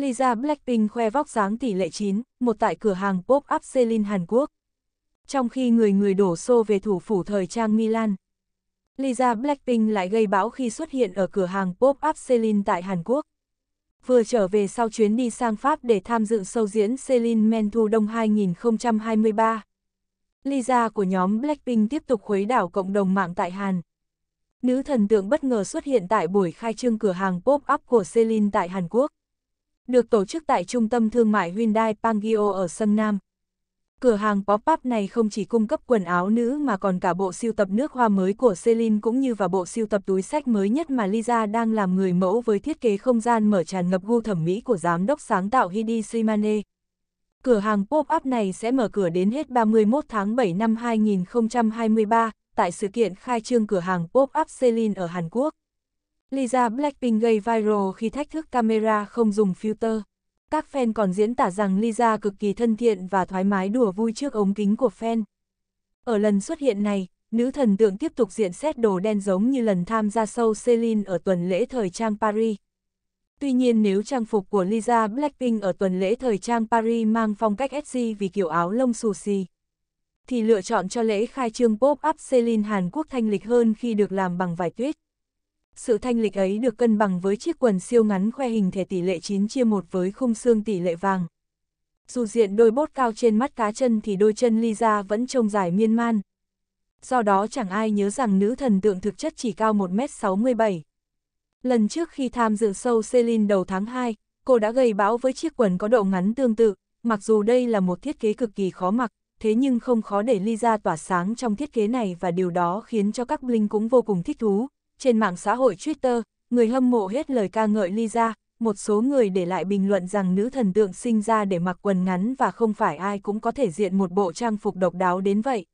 Lisa Blackpink khoe vóc dáng tỷ lệ 9, một tại cửa hàng pop-up Celine Hàn Quốc. Trong khi người người đổ xô về thủ phủ thời trang Milan, Lisa Blackpink lại gây bão khi xuất hiện ở cửa hàng pop-up Celine tại Hàn Quốc. Vừa trở về sau chuyến đi sang Pháp để tham dự sâu diễn Celine Men Thu Đông 2023, Lisa của nhóm Blackpink tiếp tục khuấy đảo cộng đồng mạng tại Hàn. Nữ thần tượng bất ngờ xuất hiện tại buổi khai trương cửa hàng pop-up của Celine tại Hàn Quốc được tổ chức tại trung tâm thương mại Hyundai Pangyo ở Sân Nam. Cửa hàng pop-up này không chỉ cung cấp quần áo nữ mà còn cả bộ siêu tập nước hoa mới của Celine cũng như và bộ siêu tập túi sách mới nhất mà Lisa đang làm người mẫu với thiết kế không gian mở tràn ngập gu thẩm mỹ của giám đốc sáng tạo Hidi Shimane. Cửa hàng pop-up này sẽ mở cửa đến hết 31 tháng 7 năm 2023 tại sự kiện khai trương cửa hàng pop-up Celine ở Hàn Quốc. Lisa Blackpink gây viral khi thách thức camera không dùng filter. Các fan còn diễn tả rằng Lisa cực kỳ thân thiện và thoải mái đùa vui trước ống kính của fan. Ở lần xuất hiện này, nữ thần tượng tiếp tục diện xét đồ đen giống như lần tham gia show Celine ở tuần lễ thời trang Paris. Tuy nhiên nếu trang phục của Lisa Blackpink ở tuần lễ thời trang Paris mang phong cách edgy vì kiểu áo lông xù xì, thì lựa chọn cho lễ khai trương pop-up Celine Hàn Quốc thanh lịch hơn khi được làm bằng vải tuyết sự thanh lịch ấy được cân bằng với chiếc quần siêu ngắn khoe hình thể tỷ lệ 9 chia 1 với khung xương tỷ lệ vàng. Dù diện đôi bốt cao trên mắt cá chân thì đôi chân Lisa vẫn trông dài miên man. Do đó chẳng ai nhớ rằng nữ thần tượng thực chất chỉ cao 1m67. Lần trước khi tham dự show Celine đầu tháng 2, cô đã gây bão với chiếc quần có độ ngắn tương tự, mặc dù đây là một thiết kế cực kỳ khó mặc, thế nhưng không khó để Lisa tỏa sáng trong thiết kế này và điều đó khiến cho các bling cũng vô cùng thích thú, trên mạng xã hội Twitter, người hâm mộ hết lời ca ngợi Lisa, một số người để lại bình luận rằng nữ thần tượng sinh ra để mặc quần ngắn và không phải ai cũng có thể diện một bộ trang phục độc đáo đến vậy.